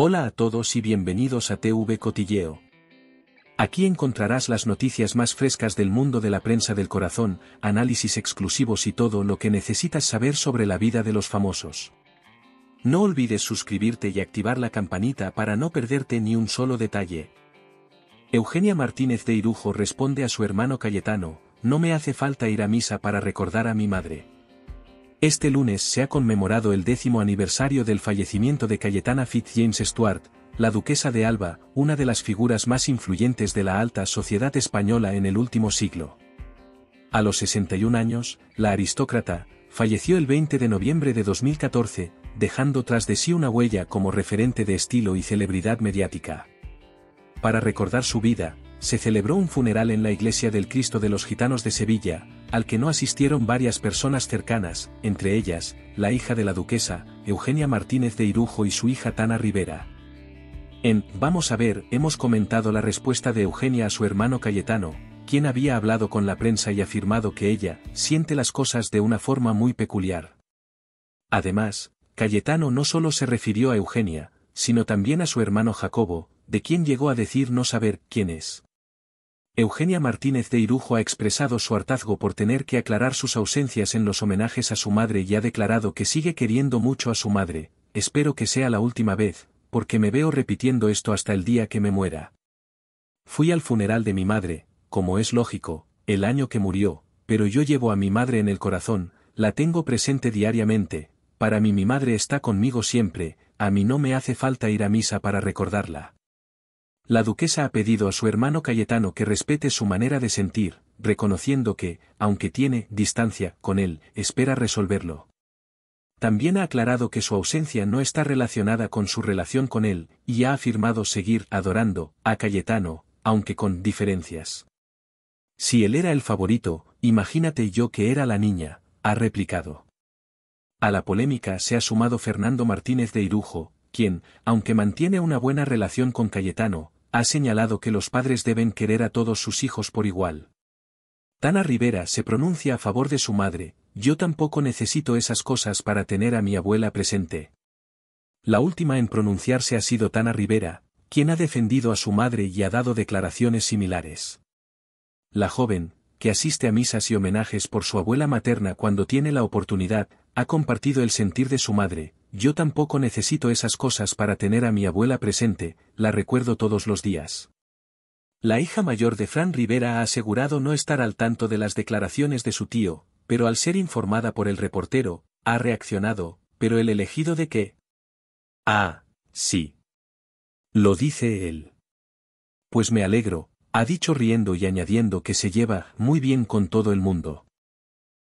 Hola a todos y bienvenidos a TV Cotilleo. Aquí encontrarás las noticias más frescas del mundo de la prensa del corazón, análisis exclusivos y todo lo que necesitas saber sobre la vida de los famosos. No olvides suscribirte y activar la campanita para no perderte ni un solo detalle. Eugenia Martínez de Irujo responde a su hermano Cayetano, no me hace falta ir a misa para recordar a mi madre. Este lunes se ha conmemorado el décimo aniversario del fallecimiento de Cayetana Fitzjames Stuart, la duquesa de Alba, una de las figuras más influyentes de la alta sociedad española en el último siglo. A los 61 años, la aristócrata, falleció el 20 de noviembre de 2014, dejando tras de sí una huella como referente de estilo y celebridad mediática. Para recordar su vida, se celebró un funeral en la iglesia del Cristo de los Gitanos de Sevilla, al que no asistieron varias personas cercanas, entre ellas, la hija de la duquesa, Eugenia Martínez de Irujo y su hija Tana Rivera. En Vamos a ver, hemos comentado la respuesta de Eugenia a su hermano Cayetano, quien había hablado con la prensa y afirmado que ella siente las cosas de una forma muy peculiar. Además, Cayetano no solo se refirió a Eugenia, sino también a su hermano Jacobo, de quien llegó a decir no saber quién es. Eugenia Martínez de Irujo ha expresado su hartazgo por tener que aclarar sus ausencias en los homenajes a su madre y ha declarado que sigue queriendo mucho a su madre, espero que sea la última vez, porque me veo repitiendo esto hasta el día que me muera. Fui al funeral de mi madre, como es lógico, el año que murió, pero yo llevo a mi madre en el corazón, la tengo presente diariamente, para mí mi madre está conmigo siempre, a mí no me hace falta ir a misa para recordarla. La duquesa ha pedido a su hermano Cayetano que respete su manera de sentir, reconociendo que, aunque tiene distancia con él, espera resolverlo. También ha aclarado que su ausencia no está relacionada con su relación con él, y ha afirmado seguir adorando a Cayetano, aunque con diferencias. Si él era el favorito, imagínate yo que era la niña, ha replicado. A la polémica se ha sumado Fernando Martínez de Irujo, quien, aunque mantiene una buena relación con Cayetano, ha señalado que los padres deben querer a todos sus hijos por igual. Tana Rivera se pronuncia a favor de su madre, yo tampoco necesito esas cosas para tener a mi abuela presente. La última en pronunciarse ha sido Tana Rivera, quien ha defendido a su madre y ha dado declaraciones similares. La joven, que asiste a misas y homenajes por su abuela materna cuando tiene la oportunidad, ha compartido el sentir de su madre, yo tampoco necesito esas cosas para tener a mi abuela presente, la recuerdo todos los días. La hija mayor de Fran Rivera ha asegurado no estar al tanto de las declaraciones de su tío, pero al ser informada por el reportero, ha reaccionado, pero el elegido de qué? Ah, sí. Lo dice él. Pues me alegro, ha dicho riendo y añadiendo que se lleva muy bien con todo el mundo.